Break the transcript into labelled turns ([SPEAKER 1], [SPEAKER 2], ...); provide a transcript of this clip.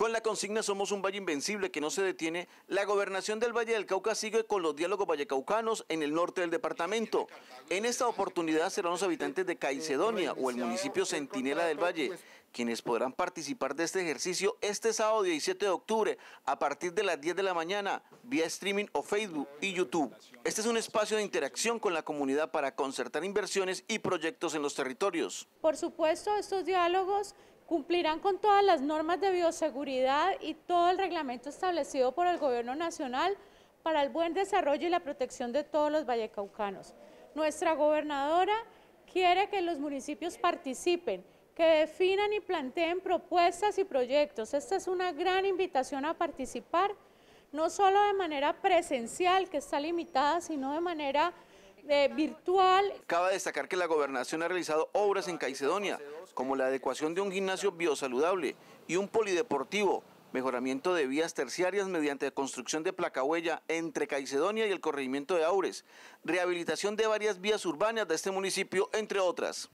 [SPEAKER 1] Con la consigna Somos un Valle Invencible que no se detiene, la gobernación del Valle del Cauca sigue con los diálogos vallecaucanos en el norte del departamento. En esta oportunidad serán los habitantes de Caicedonia o el municipio Centinela del Valle quienes podrán participar de este ejercicio este sábado 17 de octubre a partir de las 10 de la mañana vía streaming o Facebook y YouTube. Este es un espacio de interacción con la comunidad para concertar inversiones y proyectos en los territorios.
[SPEAKER 2] Por supuesto, estos diálogos cumplirán con todas las normas de bioseguridad y todo el reglamento establecido por el Gobierno Nacional para el buen desarrollo y la protección de todos los vallecaucanos. Nuestra gobernadora quiere que los municipios participen, que definan y planteen propuestas y proyectos. Esta es una gran invitación a participar, no solo de manera presencial, que está limitada, sino de manera virtual.
[SPEAKER 1] Cabe destacar que la gobernación ha realizado obras en Caicedonia, como la adecuación de un gimnasio biosaludable y un polideportivo, mejoramiento de vías terciarias mediante construcción de placahuella entre Caicedonia y el corregimiento de Aures, rehabilitación de varias vías urbanas de este municipio, entre otras.